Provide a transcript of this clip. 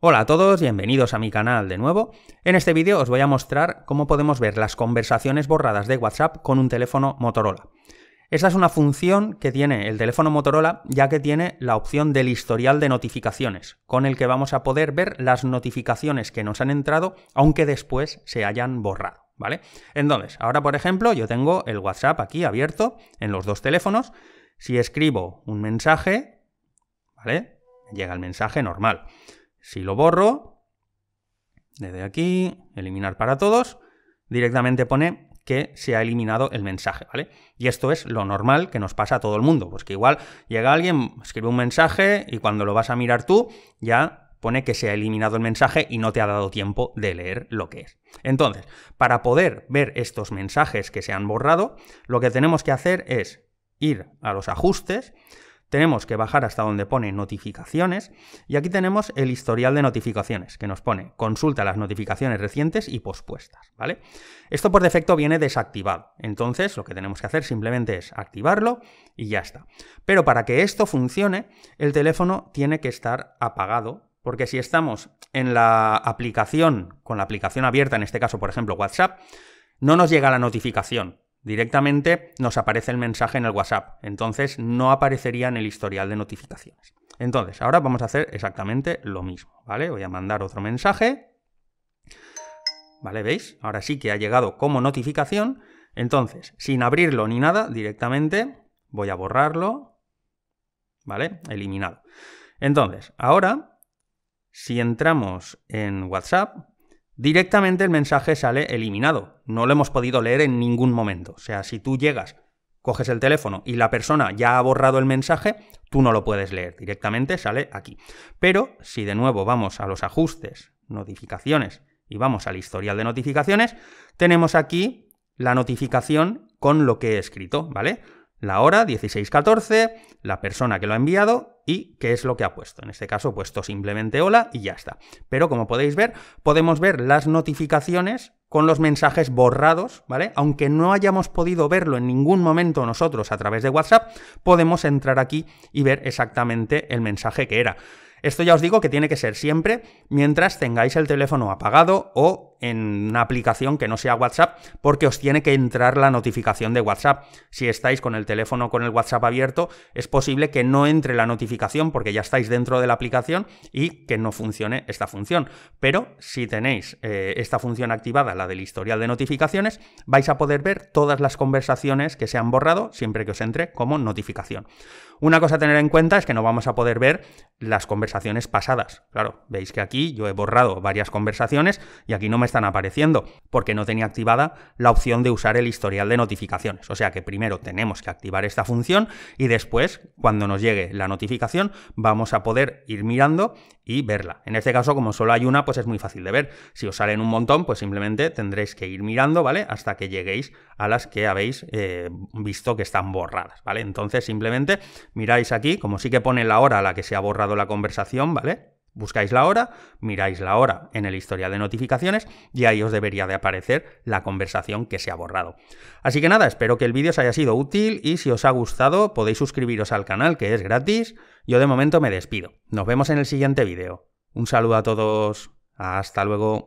Hola a todos, bienvenidos a mi canal de nuevo. En este vídeo os voy a mostrar cómo podemos ver las conversaciones borradas de WhatsApp con un teléfono Motorola. Esta es una función que tiene el teléfono Motorola ya que tiene la opción del historial de notificaciones, con el que vamos a poder ver las notificaciones que nos han entrado aunque después se hayan borrado. ¿Vale? Entonces, ahora por ejemplo yo tengo el WhatsApp aquí abierto en los dos teléfonos. Si escribo un mensaje, ¿vale? Llega el mensaje normal. Si lo borro, desde aquí, eliminar para todos, directamente pone que se ha eliminado el mensaje, ¿vale? Y esto es lo normal que nos pasa a todo el mundo, pues que igual llega alguien, escribe un mensaje y cuando lo vas a mirar tú, ya pone que se ha eliminado el mensaje y no te ha dado tiempo de leer lo que es. Entonces, para poder ver estos mensajes que se han borrado, lo que tenemos que hacer es ir a los ajustes, tenemos que bajar hasta donde pone notificaciones y aquí tenemos el historial de notificaciones que nos pone consulta las notificaciones recientes y pospuestas, ¿vale? Esto por defecto viene desactivado, entonces lo que tenemos que hacer simplemente es activarlo y ya está. Pero para que esto funcione, el teléfono tiene que estar apagado porque si estamos en la aplicación, con la aplicación abierta, en este caso, por ejemplo, WhatsApp, no nos llega la notificación. Directamente nos aparece el mensaje en el WhatsApp, entonces no aparecería en el historial de notificaciones. Entonces, ahora vamos a hacer exactamente lo mismo, ¿vale? Voy a mandar otro mensaje. ¿Vale? ¿Veis? Ahora sí que ha llegado como notificación. Entonces, sin abrirlo ni nada, directamente voy a borrarlo. ¿Vale? Eliminado. Entonces, ahora, si entramos en WhatsApp, directamente el mensaje sale eliminado. No lo hemos podido leer en ningún momento. O sea, si tú llegas, coges el teléfono y la persona ya ha borrado el mensaje, tú no lo puedes leer. Directamente sale aquí. Pero si de nuevo vamos a los ajustes, notificaciones y vamos al historial de notificaciones, tenemos aquí la notificación con lo que he escrito, ¿vale? la hora 16.14, la persona que lo ha enviado y qué es lo que ha puesto. En este caso he puesto simplemente hola y ya está. Pero como podéis ver, podemos ver las notificaciones con los mensajes borrados, ¿vale? Aunque no hayamos podido verlo en ningún momento nosotros a través de WhatsApp, podemos entrar aquí y ver exactamente el mensaje que era. Esto ya os digo que tiene que ser siempre mientras tengáis el teléfono apagado o en una aplicación que no sea WhatsApp, porque os tiene que entrar la notificación de WhatsApp. Si estáis con el teléfono con el WhatsApp abierto, es posible que no entre la notificación porque ya estáis dentro de la aplicación y que no funcione esta función. Pero si tenéis eh, esta función activada, la del historial de notificaciones, vais a poder ver todas las conversaciones que se han borrado siempre que os entre como notificación. Una cosa a tener en cuenta es que no vamos a poder ver las conversaciones pasadas. Claro, veis que aquí yo he borrado varias conversaciones y aquí no me están apareciendo porque no tenía activada la opción de usar el historial de notificaciones. O sea que primero tenemos que activar esta función y después, cuando nos llegue la notificación, vamos a poder ir mirando y verla. En este caso, como solo hay una, pues es muy fácil de ver. Si os salen un montón, pues simplemente tendréis que ir mirando, ¿vale? Hasta que lleguéis a las que habéis eh, visto que están borradas, ¿vale? Entonces simplemente miráis aquí, como sí que pone la hora a la que se ha borrado la conversación, ¿vale? Buscáis la hora, miráis la hora en el historial de notificaciones y ahí os debería de aparecer la conversación que se ha borrado. Así que nada, espero que el vídeo os haya sido útil y si os ha gustado podéis suscribiros al canal que es gratis. Yo de momento me despido. Nos vemos en el siguiente vídeo. Un saludo a todos. Hasta luego.